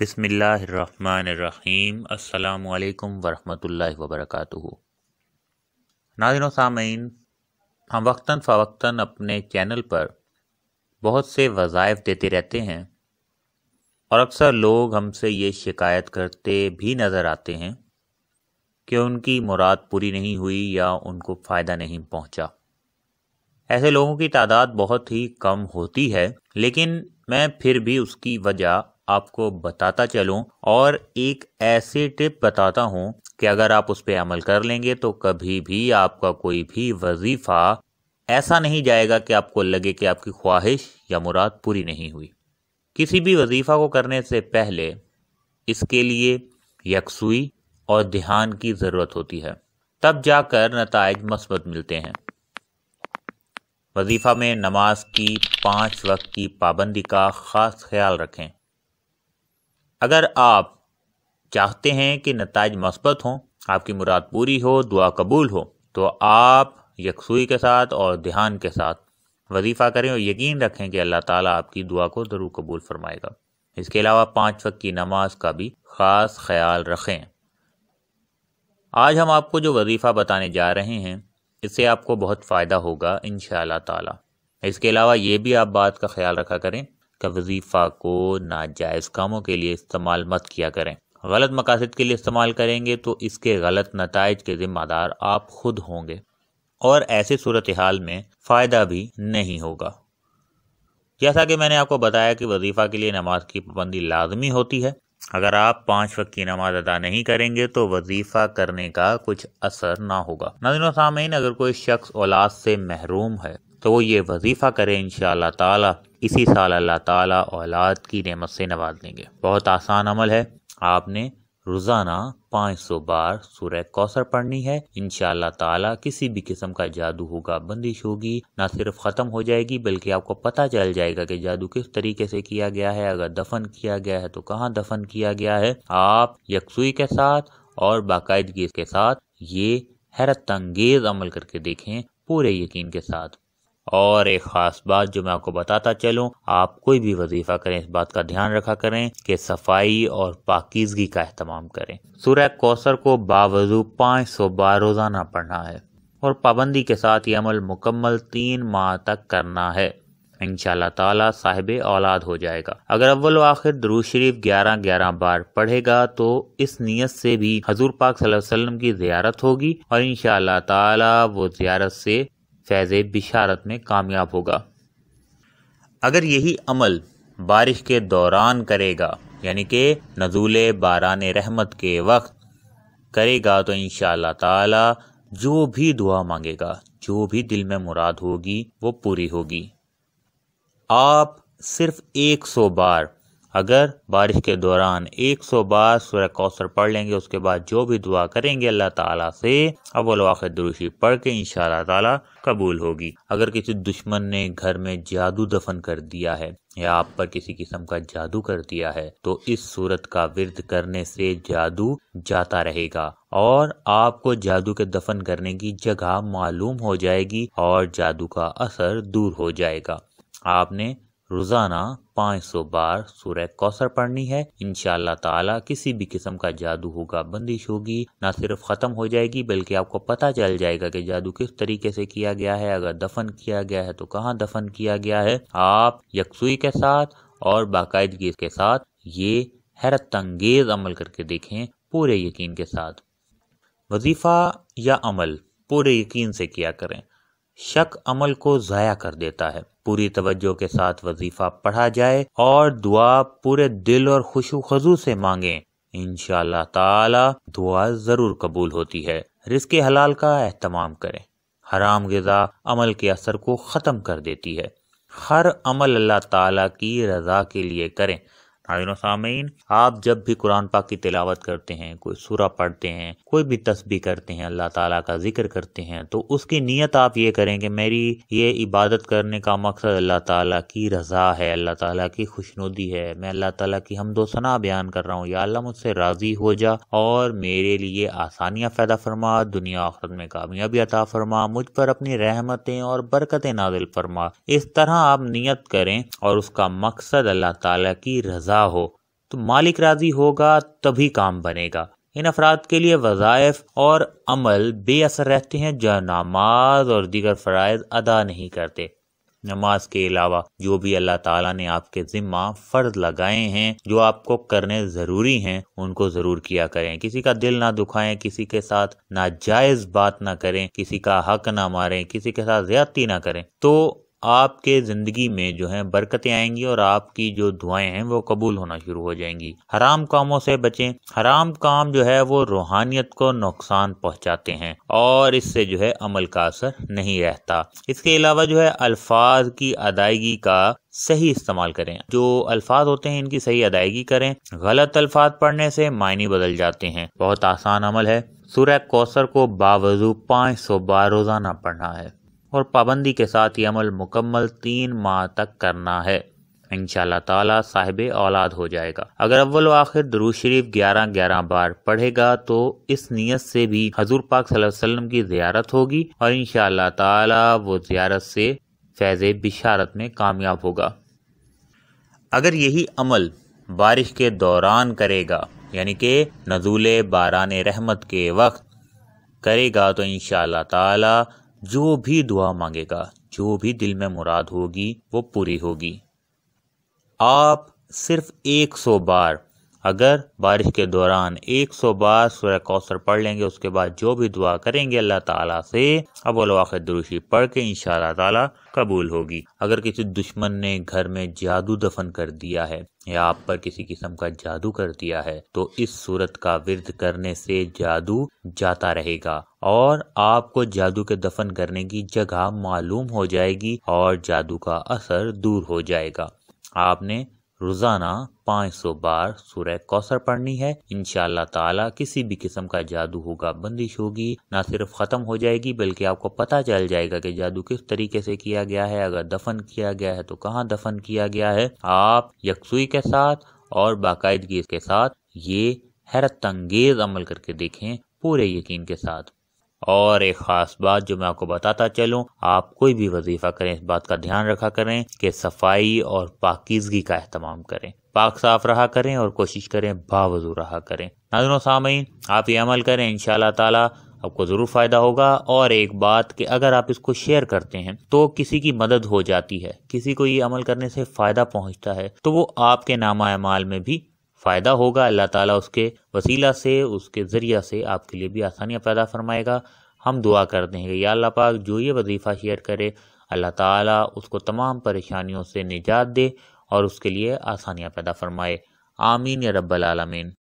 बसमीम् अल्लाम वरहमल वबरक नादिन सामीन हम वक्ता फ़वक्ता अपने चैनल पर बहुत से वज़ाइफ देते रहते हैं और अक्सर लोग हमसे ये शिकायत करते भी नज़र आते हैं कि उनकी मुराद पूरी नहीं हुई या उनको फ़ायदा नहीं पहुँचा ऐसे लोगों की तादाद बहुत ही कम होती है लेकिन मैं फिर भी उसकी वजह आपको बताता चलूं और एक ऐसी टिप बताता हूं कि अगर आप उस पर अमल कर लेंगे तो कभी भी आपका कोई भी वजीफ़ा ऐसा नहीं जाएगा कि आपको लगे कि आपकी ख्वाहिश या मुराद पूरी नहीं हुई किसी भी वजीफ़ा को करने से पहले इसके लिए यकसुई और ध्यान की ज़रूरत होती है तब जाकर नतज मस्बत मिलते हैं वजीफ़ा में नमाज की पांच वक्त की पाबंदी का ख़ास ख्याल रखें अगर आप चाहते हैं कि नतज मस्बत हों आपकी मुराद पूरी हो दुआ कबूल हो तो आप यकसुई के साथ और ध्यान के साथ वजीफ़ा करें और यकीन रखें कि अल्लाह ताला आपकी दुआ को ज़रूर कबूल फरमाएगा इसके अलावा पाँच वक्त की नमाज का भी ख़ास ख्याल रखें आज हम आपको जो वजीफ़ा बताने जा रहे हैं इससे आपको बहुत फ़ायदा होगा इन ताला इसके अलावा ये भी आप बात का ख्याल रखा करें वजीफ़ा को नाजायज़ कामों के लिए इस्तेमाल मत किया करें गलत मकासद के लिए इस्तेमाल करेंगे तो इसके गलत नतज के ज़िम्मेदार आप खुद होंगे और ऐसे सूरत हाल में फ़ायदा भी नहीं होगा जैसा कि मैंने आपको बताया कि वजीफ़ा के लिए नमाज की पाबंदी लाजमी होती है अगर आप पाँच वक्त की नमाज अदा नहीं करेंगे तो वजीफ़ा करने का कुछ असर ना होगा नजनो सामीन अगर कोई शख्स औलाद से महरूम है तो वो ये वजीफ़ा करें इन शाह इसी साल अल्लाह ताला औलाद की नेमत से नवाज देंगे बहुत आसान अमल है आपने रोज़ाना 500 बार सूर्य कौसर पढ़नी है इन ताला किसी भी किस्म का जादू होगा बंदिश होगी ना सिर्फ ख़त्म हो जाएगी बल्कि आपको पता चल जाएगा कि जादू किस तरीके से किया गया है अगर दफन किया गया है तो कहाँ दफन किया गया है आप यकसुई के साथ और बाकायदगी के साथ ये हैरत अंगेज अमल करके देखें पूरे यकीन के साथ और एक ख़ास बात जो मैं आपको बताता चलूं आप कोई भी वजीफ़ा करें इस बात का ध्यान रखा करें कि सफाई और पाकिजगी का अहतमाम करें सूर्य कौसर को बावजू पाँच सौ बार रोज़ाना पढ़ना है और पाबंदी के साथ ये अमल मुकम्मल तीन माह तक करना है इन ताला साहिब औलाद हो जाएगा अगर अव्वल आखिर दरू शरीफ ग्यारह ग्यारह बार पढ़ेगा तो इस नीयत से भी हजूर पाक वसल्लम की जियारत होगी और इन ताला वो जियारत से फैज़ बिशारत में कामयाब होगा अगर यही अमल बारिश के दौरान करेगा यानी कि नजूल बारान रहमत के वक्त करेगा तो इन ताला जो भी दुआ मांगेगा जो भी दिल में मुराद होगी वो पूरी होगी आप सिर्फ एक सौ बार अगर बारिश के दौरान 100 बार सूर्य कौसर पढ़ लेंगे उसके बाद जो भी दुआ करेंगे अल्लाह ताला से अव्वल वाखिर दुरुशी पढ़ के इन ताला कबूल होगी अगर किसी दुश्मन ने घर में जादू दफन कर दिया है या आप पर किसी किस्म का जादू कर दिया है तो इस सूरत का विरद करने से जादू जाता रहेगा और आपको जादू के दफन करने की जगह मालूम हो जाएगी और जादू का असर दूर हो जाएगा आपने रोज़ाना 500 बार सूर्य कौसर पढ़नी है इन ताला किसी भी किस्म का जादू होगा बंदिश होगी ना सिर्फ ख़त्म हो जाएगी बल्कि आपको पता चल जाएगा कि जादू किस तरीके से किया गया है अगर दफन किया गया है तो कहाँ दफन किया गया है आप यकसुई के साथ और बाकायदगी के साथ ये हैरत अंगेज अमल करके देखें पूरे यकीन के साथ वजीफ़ा या अमल पूरे यकीन से किया करें शक अमल को ज़ाया कर देता है पूरी तवज्जो के साथ वजीफा पढ़ा जाए और दुआ पूरे दिल और खुशू से मांगे इन ताला दुआ ज़रूर कबूल होती है रिस्क हलाल का अहतमाम करें हराम गज़ा अमल के असर को ख़त्म कर देती है हर अमल अल्लाह ताला की रज़ा के लिए करें नायन सामीन आप जब भी कुरान पाक की तिलावत करते हैं कोई सूरा पढ़ते हैं कोई भी तस्बी करते हैं अल्लाह ताला का जिक्र करते हैं तो उसकी नीयत आप ये करें कि मेरी ये इबादत करने का मकसद अल्लाह ताला की रज़ा है अल्लाह ताला की खुशनुदी है मैं अल्लाह ताला की हमदोसना बयान कर रहा हूँ या अल्लाह मुझसे राज़ी हो जा और मेरे लिए आसानियाँ पैदा फरमा दुनिया आखरत में कामयाबी अता फरमा मुझ पर अपनी रहमतें और बरकतें नादिल फरमा इस तरह आप नीयत करें और उसका मकसद अल्लाह ताला की रज़ा अदा हो तो मालिक राजी होगा तभी काम बनेगा इन अफराद के लिए वज़ायफ़ और अमल बेअसर रहते हैं जो नमाज और दीगर फ़रज़ अदा नहीं करते नमाज के अलावा जो भी अल्लाह ताला ने आपके ज़िम्मा फ़र्ज लगाए हैं जो आपको करने ज़रूरी हैं उनको ज़रूर किया करें किसी का दिल ना दुखाएं किसी के साथ नाजायज़ बात ना करें किसी का हक ना मारें किसी के साथ ज़्यादती ना करें तो आपके ज़िंदगी में जो है बरकतें आएंगी और आपकी जो दुआएं हैं वो कबूल होना शुरू हो जाएंगी हराम कामों से बचें हराम काम जो है वो रूहानियत को नुकसान पहुंचाते हैं और इससे जो है अमल का असर नहीं रहता इसके अलावा जो है अल्फाज की अदायगी का सही इस्तेमाल करें जो अल्फाज होते हैं इनकी सही अदायगी करें गलत अल्फाज पढ़ने से मायने बदल जाते हैं बहुत आसान अमल है सूर्य कौसर को बावजू पाँच सौ बार रोज़ाना पढ़ना है और पाबंदी के साथ ये अमल मुकम्मल तीन माह तक करना है इन ताला साहिब औलाद हो जाएगा अगर अव्वल आखिर दरू शरीफ ग्यारह ग्यारह बार पढ़ेगा तो इस नीयत से भी हजूर पाक वसल्लम की जियारत होगी और इन ताला वो जियारत से फैज़ बिशारत में कामयाब होगा अगर यही अमल बारिश के दौरान करेगा यानी कि नजूल बारान रहमत के वक्त करेगा तो इन ताला जो भी दुआ मांगेगा जो भी दिल में मुराद होगी वो पूरी होगी आप सिर्फ एक सौ बार अगर बारिश के दौरान 100 बार सूर्य कौसर पढ़ लेंगे उसके बाद जो भी दुआ करेंगे अल्लाह ताला से अब वाखिर दुरुशी पढ़ के इन ताला कबूल होगी अगर किसी दुश्मन ने घर में जादू दफन कर दिया है या आप पर किसी किस्म का जादू कर दिया है तो इस सूरत का विरद करने से जादू जाता रहेगा और आपको जादू के दफन करने की जगह मालूम हो जाएगी और जादू का असर दूर हो जाएगा आपने रोज़ाना 500 बार सूरह कौसर पढ़नी है इन ताला किसी भी किस्म का जादू होगा बंदिश होगी ना सिर्फ ख़त्म हो जाएगी बल्कि आपको पता चल जाएगा कि जादू किस तरीके से किया गया है अगर दफन किया गया है तो कहाँ दफन किया गया है आप यकसुई के साथ और बाकायदगी के साथ ये हैरत अंगेज अमल करके देखें पूरे यकीन के साथ और एक ख़ास बात जो मैं आपको बताता चलूं आप कोई भी वजीफ़ा करें इस बात का ध्यान रखा करें कि सफाई और पाकिजगी का अहतमाम करें पाक साफ रहा करें और कोशिश करें बावजू रहा करें नाजनों सामीन आप ये अमल करें इन ताला आपको ज़रूर फ़ायदा होगा और एक बात कि अगर आप इसको शेयर करते हैं तो किसी की मदद हो जाती है किसी को ये अमल करने से फ़ायदा पहुंचता है तो वो आपके नामा अमाल में भी फ़ायदा होगा अल्लाह ताला उसके वसीला से उसके ज़रिया से आपके लिए भी आसानियाँ पैदा फरमाएगा हम दुआ करते हैं कि या अल्लाह पाक जो ये वजीफ़ा शेयर करे अल्लाह ताला उसको तमाम परेशानियों से निजात दे और उसके लिए आसानियाँ पैदा फरमाए आमीन या रब्बल आलमीन